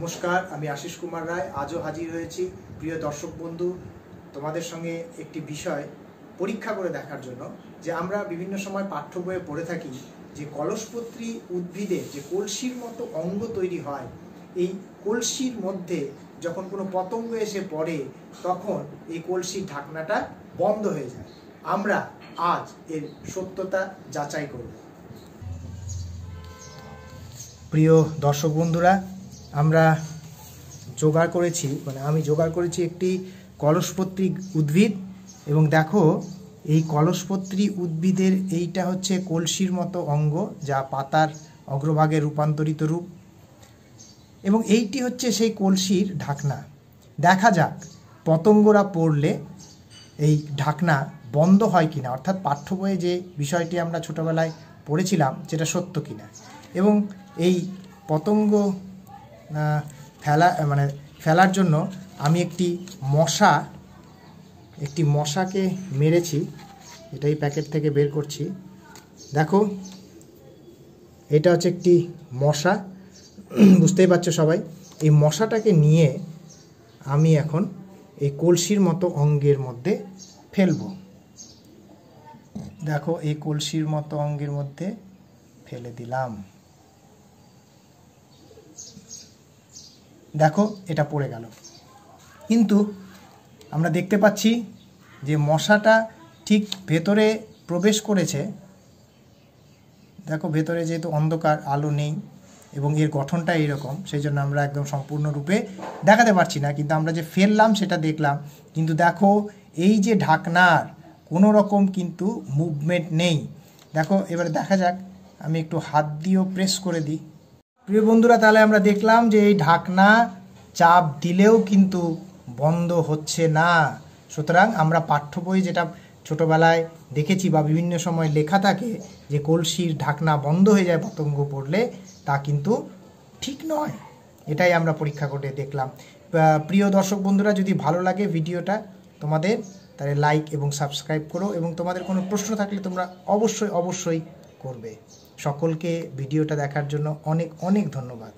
নমস্কার আমি আশিস কুমার রায় আজও হাজির হয়েছি প্রিয় দর্শক বন্ধু তোমাদের সঙ্গে একটি বিষয় পরীক্ষা করে দেখার জন্য যে আমরা বিভিন্ন সময় পাঠ্য বইয়ে পড়ে থাকি যে কলসপত্রী উদ্ভিদে যে কলসির মতো অঙ্গ তৈরি হয় এই কলসির মধ্যে যখন কোনো পতঙ্গ এসে পড়ে তখন এই কলসির ঢাকনাটা বন্ধ হয়ে যায় আমরা আজ এর সত্যতা যাচাই করব প্রিয় দর্শক বন্ধুরা আমরা জোগাড় করেছি মানে আমি জোগাড় করেছি একটি কলসপত্রী উদ্ভিদ এবং দেখো এই কলসপত্রী উদ্ভিদের এইটা হচ্ছে কলসির মতো অঙ্গ যা পাতার অগ্রভাগে রূপান্তরিত রূপ এবং এইটি হচ্ছে সেই কলসির ঢাকনা দেখা যাক পতঙ্গরা পড়লে এই ঢাকনা বন্ধ হয় কিনা অর্থাৎ পাঠ্য বইয়ে যে বিষয়টি আমরা ছোটোবেলায় পড়েছিলাম যেটা সত্য কিনা এবং এই পতঙ্গ ফেলা মানে ফেলার জন্য আমি একটি মশা একটি মশাকে মেরেছি এটাই প্যাকেট থেকে বের করছি দেখো এটা হচ্ছে একটি মশা বুঝতেই পারছো সবাই এই মশাটাকে নিয়ে আমি এখন এই কলসির মতো অঙ্গের মধ্যে ফেলব দেখো এই কলসির মতো অঙ্গের মধ্যে ফেলে দিলাম দেখো এটা পড়ে গেল কিন্তু আমরা দেখতে পাচ্ছি যে মশাটা ঠিক ভেতরে প্রবেশ করেছে দেখো ভেতরে যেহেতু অন্ধকার আলো নেই এবং এর গঠনটা এরকম সেই জন্য আমরা একদম সম্পূর্ণরূপে দেখাতে পারছি না কিন্তু আমরা যে ফেললাম সেটা দেখলাম কিন্তু দেখো এই যে ঢাকনার কোনো রকম কিন্তু মুভমেন্ট নেই দেখো এবারে দেখা যাক আমি একটু হাত দিয়েও প্রেস করে দিই প্রিয় বন্ধুরা তাহলে আমরা দেখলাম যে এই ঢাকনা চাপ দিলেও কিন্তু বন্ধ হচ্ছে না সুতরাং আমরা পাঠ্য বই যেটা ছোটোবেলায় দেখেছি বা বিভিন্ন সময় লেখা থাকে যে কলসির ঢাকনা বন্ধ হয়ে যায় পতঙ্গ পড়লে তা কিন্তু ঠিক নয় এটাই আমরা পরীক্ষা করে দেখলাম প্রিয় দর্শক বন্ধুরা যদি ভালো লাগে ভিডিওটা তোমাদের তাহলে লাইক এবং সাবস্ক্রাইব করো এবং তোমাদের কোনো প্রশ্ন থাকলে তোমরা অবশ্যই অবশ্যই করবে সকলকে ভিডিওটা দেখার জন্য অনেক অনেক ধন্যবাদ